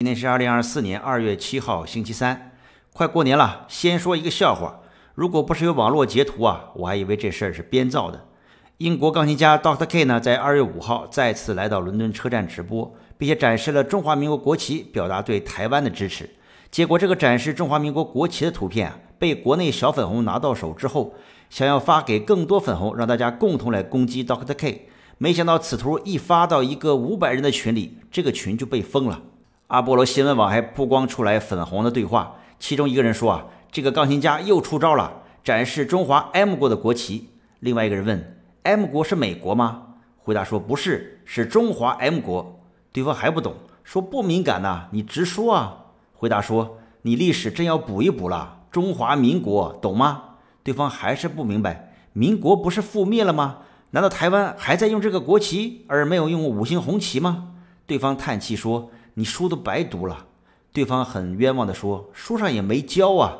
今天是二零二四年二月七号星期三，快过年了。先说一个笑话：，如果不是有网络截图啊，我还以为这事儿是编造的。英国钢琴家 Doctor K 呢，在二月五号再次来到伦敦车站直播，并且展示了中华民国国旗，表达对台湾的支持。结果这个展示中华民国国旗的图片被国内小粉红拿到手之后，想要发给更多粉红，让大家共同来攻击 Doctor K。没想到此图一发到一个五百人的群里，这个群就被封了。阿波罗新闻网还曝光出来粉红的对话，其中一个人说啊，这个钢琴家又出招了，展示中华 M 国的国旗。另外一个人问：“M 国是美国吗？”回答说：“不是，是中华 M 国。”对方还不懂，说：“不敏感呐，你直说啊。”回答说：“你历史真要补一补了，中华民国懂吗？”对方还是不明白，民国不是覆灭了吗？难道台湾还在用这个国旗，而没有用五星红旗吗？对方叹气说。你书都白读了，对方很冤枉的说，书上也没教啊。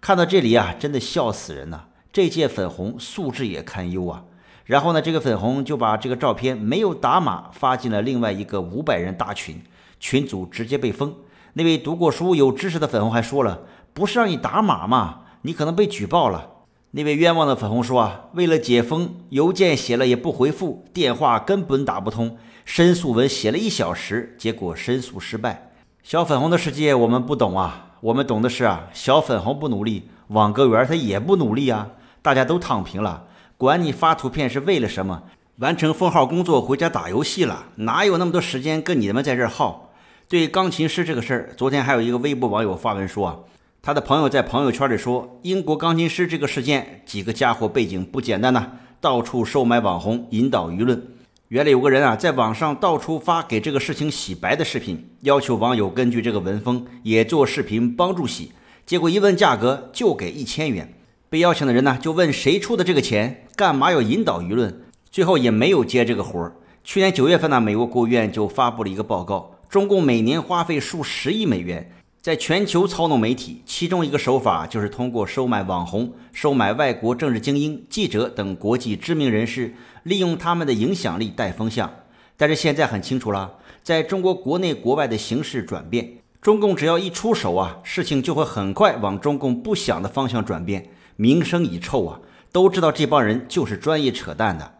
看到这里啊，真的笑死人了。这届粉红素质也堪忧啊。然后呢，这个粉红就把这个照片没有打码发进了另外一个五百人大群，群主直接被封。那位读过书有知识的粉红还说了，不是让你打码吗？你可能被举报了。那位冤枉的粉红说啊，为了解封，邮件写了也不回复，电话根本打不通。申诉文写了一小时，结果申诉失败。小粉红的世界我们不懂啊，我们懂的是啊，小粉红不努力，网格员他也不努力啊，大家都躺平了，管你发图片是为了什么，完成封号工作回家打游戏了，哪有那么多时间跟你们在这耗？对钢琴师这个事儿，昨天还有一个微博网友发文说啊，他的朋友在朋友圈里说，英国钢琴师这个事件几个家伙背景不简单呐，到处收买网红引导舆论。原来有个人啊，在网上到处发给这个事情洗白的视频，要求网友根据这个文风也做视频帮助洗。结果一问价格，就给一千元。被邀请的人呢，就问谁出的这个钱，干嘛要引导舆论？最后也没有接这个活。去年九月份呢，美国国务院就发布了一个报告，中共每年花费数十亿美元。在全球操弄媒体，其中一个手法就是通过收买网红、收买外国政治精英、记者等国际知名人士，利用他们的影响力带风向。但是现在很清楚了，在中国国内国外的形势转变，中共只要一出手啊，事情就会很快往中共不想的方向转变。名声已臭啊，都知道这帮人就是专业扯淡的。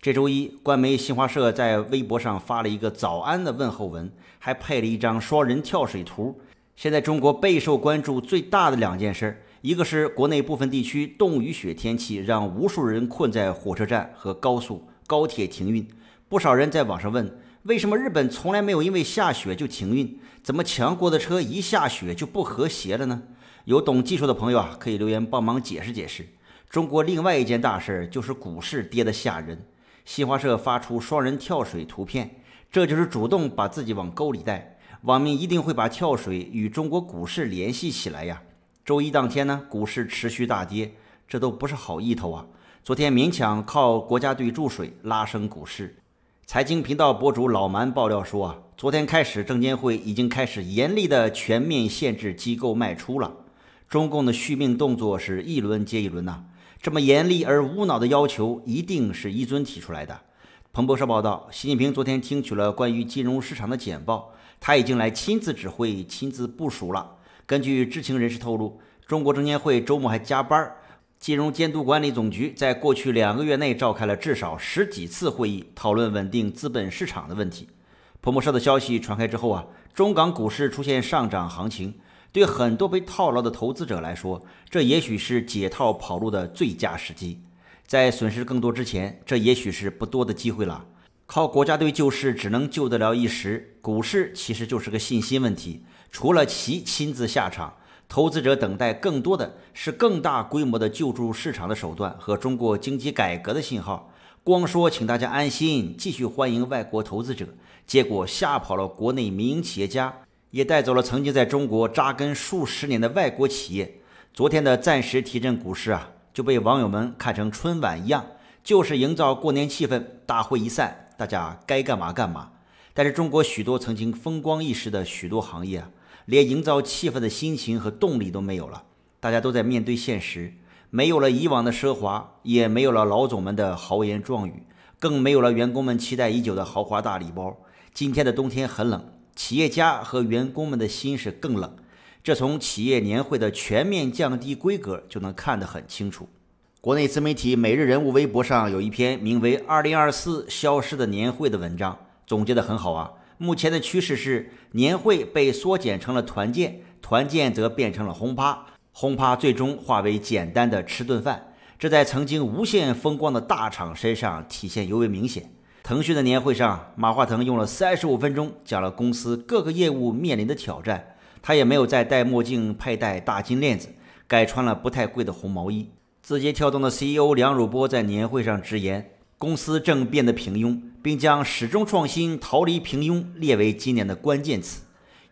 这周一，官媒新华社在微博上发了一个“早安”的问候文，还配了一张双人跳水图。现在中国备受关注最大的两件事儿，一个是国内部分地区冻雨雪天气，让无数人困在火车站和高速高铁停运。不少人在网上问，为什么日本从来没有因为下雪就停运？怎么强国的车一下雪就不和谐了呢？有懂技术的朋友啊，可以留言帮忙解释解释。中国另外一件大事儿就是股市跌得吓人。新华社发出双人跳水图片，这就是主动把自己往沟里带。网民一定会把跳水与中国股市联系起来呀。周一当天呢，股市持续大跌，这都不是好意头啊。昨天勉强靠国家队注水拉升股市。财经频道博主老蛮爆料说啊，昨天开始，证监会已经开始严厉的全面限制机构卖出了。中共的续命动作是一轮接一轮呐。这么严厉而无脑的要求，一定是一尊提出来的。彭博社报道，习近平昨天听取了关于金融市场的简报。他已经来亲自指挥、亲自部署了。根据知情人士透露，中国证监会周末还加班。金融监督管理总局在过去两个月内召开了至少十几次会议，讨论稳定资本市场的问题。彭博社的消息传开之后啊，中港股市出现上涨行情。对很多被套牢的投资者来说，这也许是解套跑路的最佳时机。在损失更多之前，这也许是不多的机会了。靠国家队救市，只能救得了一时。股市其实就是个信心问题。除了其亲自下场，投资者等待更多的是更大规模的救助市场的手段和中国经济改革的信号。光说请大家安心，继续欢迎外国投资者，结果吓跑了国内民营企业家，也带走了曾经在中国扎根数十年的外国企业。昨天的暂时提振股市啊，就被网友们看成春晚一样，就是营造过年气氛，大会一散。大家该干嘛干嘛，但是中国许多曾经风光一时的许多行业，连营造气氛的心情和动力都没有了。大家都在面对现实，没有了以往的奢华，也没有了老总们的豪言壮语，更没有了员工们期待已久的豪华大礼包。今天的冬天很冷，企业家和员工们的心是更冷。这从企业年会的全面降低规格就能看得很清楚。国内自媒体每日人物微博上有一篇名为《二零二四消失的年会》的文章，总结得很好啊。目前的趋势是年会被缩减成了团建，团建则变成了轰趴，轰趴最终化为简单的吃顿饭。这在曾经无限风光的大厂身上体现尤为明显。腾讯的年会上，马化腾用了三十五分钟讲了公司各个业务面临的挑战，他也没有再戴墨镜、佩戴大金链子，改穿了不太贵的红毛衣。字节跳动的 CEO 梁汝波在年会上直言，公司正变得平庸，并将“始终创新，逃离平庸”列为今年的关键词。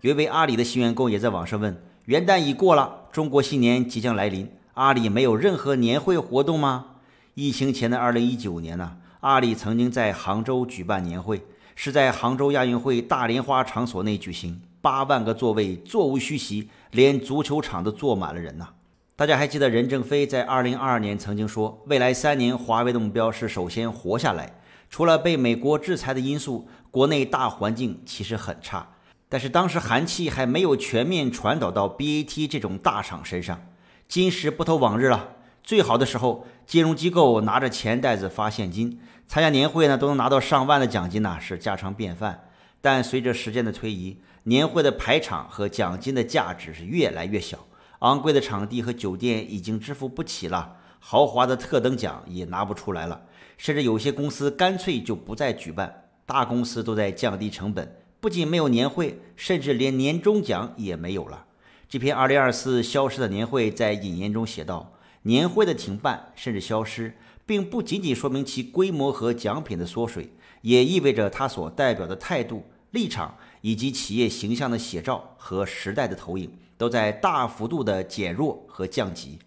有一位阿里的新员工也在网上问：“元旦已过了，中国新年即将来临，阿里没有任何年会活动吗？”疫情前的二零一九年呢，阿里曾经在杭州举办年会，是在杭州亚运会大莲花场所内举行，八万个座位座无虚席，连足球场都坐满了人呢。大家还记得任正非在二零二二年曾经说，未来三年华为的目标是首先活下来。除了被美国制裁的因素，国内大环境其实很差。但是当时寒气还没有全面传导到 BAT 这种大厂身上。今时不同往日了，最好的时候，金融机构拿着钱袋子发现金，参加年会呢都能拿到上万的奖金呢，是家常便饭。但随着时间的推移，年会的排场和奖金的价值是越来越小。昂贵的场地和酒店已经支付不起了，豪华的特等奖也拿不出来了，甚至有些公司干脆就不再举办。大公司都在降低成本，不仅没有年会，甚至连年终奖也没有了。这篇二零二四消失的年会，在引言中写道：“年会的停办甚至消失，并不仅仅说明其规模和奖品的缩水，也意味着它所代表的态度、立场以及企业形象的写照和时代的投影。”都在大幅度的减弱和降级，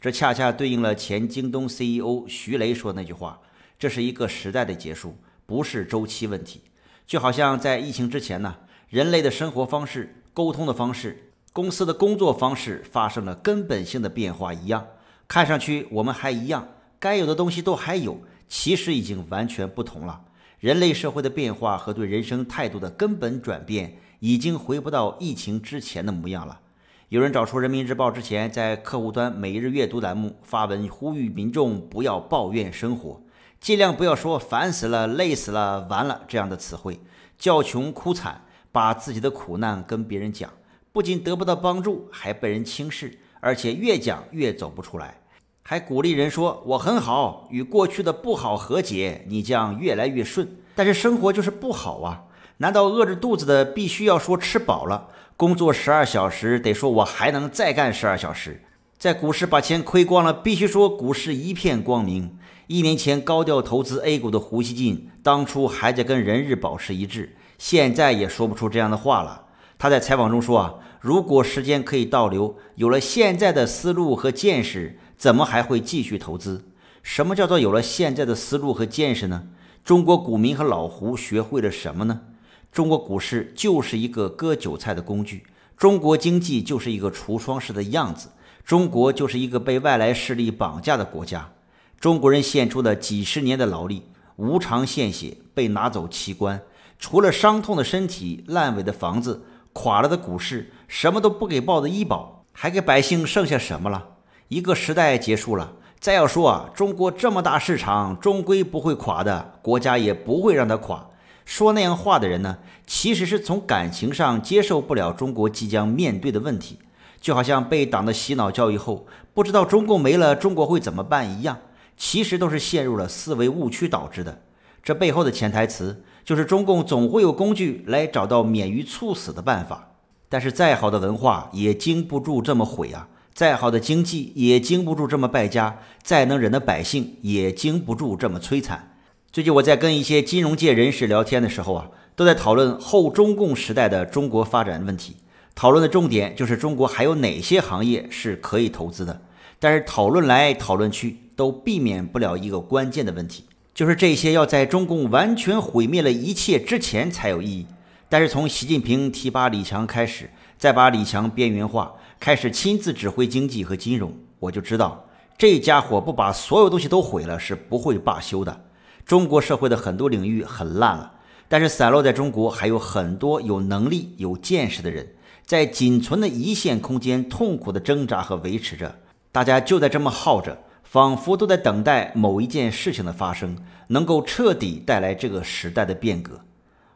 这恰恰对应了前京东 CEO 徐雷说那句话：“这是一个时代的结束，不是周期问题。”就好像在疫情之前呢，人类的生活方式、沟通的方式、公司的工作方式发生了根本性的变化一样。看上去我们还一样，该有的东西都还有，其实已经完全不同了。人类社会的变化和对人生态度的根本转变，已经回不到疫情之前的模样了。有人找出《人民日报》之前在客户端每日阅读栏目发文，呼吁民众不要抱怨生活，尽量不要说“烦死了”“累死了”“完了”这样的词汇，叫穷哭惨，把自己的苦难跟别人讲，不仅得不到帮助，还被人轻视，而且越讲越走不出来。还鼓励人说：“我很好，与过去的不好和解，你将越来越顺。”但是生活就是不好啊。难道饿着肚子的必须要说吃饱了？工作十二小时得说我还能再干十二小时？在股市把钱亏光了，必须说股市一片光明。一年前高调投资 A 股的胡锡进，当初还在跟人日保持一致，现在也说不出这样的话了。他在采访中说：“啊，如果时间可以倒流，有了现在的思路和见识，怎么还会继续投资？什么叫做有了现在的思路和见识呢？中国股民和老胡学会了什么呢？”中国股市就是一个割韭菜的工具，中国经济就是一个橱窗式的样子，中国就是一个被外来势力绑架的国家。中国人献出了几十年的劳力，无偿献血被拿走器官，除了伤痛的身体、烂尾的房子、垮了的股市，什么都不给报的医保，还给百姓剩下什么了？一个时代结束了。再要说啊，中国这么大市场，终归不会垮的，国家也不会让它垮。说那样话的人呢，其实是从感情上接受不了中国即将面对的问题，就好像被党的洗脑教育后，不知道中共没了中国会怎么办一样，其实都是陷入了思维误区导致的。这背后的潜台词就是，中共总会有工具来找到免于猝死的办法。但是再好的文化也经不住这么毁啊，再好的经济也经不住这么败家，再能忍的百姓也经不住这么摧残。最近我在跟一些金融界人士聊天的时候啊，都在讨论后中共时代的中国发展问题。讨论的重点就是中国还有哪些行业是可以投资的。但是讨论来讨论去，都避免不了一个关键的问题，就是这些要在中共完全毁灭了一切之前才有意义。但是从习近平提拔李强开始，再把李强边缘化，开始亲自指挥经济和金融，我就知道这家伙不把所有东西都毁了是不会罢休的。中国社会的很多领域很烂了，但是散落在中国还有很多有能力、有见识的人，在仅存的一线空间痛苦地挣扎和维持着。大家就在这么耗着，仿佛都在等待某一件事情的发生，能够彻底带来这个时代的变革。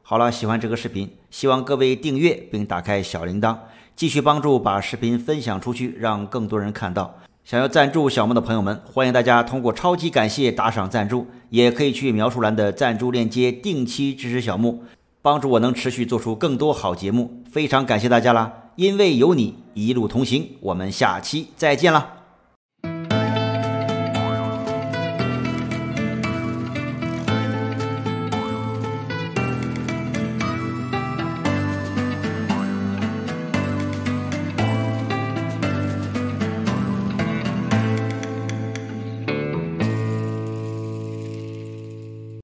好了，喜欢这个视频，希望各位订阅并打开小铃铛，继续帮助把视频分享出去，让更多人看到。想要赞助小木的朋友们，欢迎大家通过“超级感谢”打赏赞助，也可以去描述栏的赞助链接定期支持小木，帮助我能持续做出更多好节目，非常感谢大家啦！因为有你一路同行，我们下期再见啦！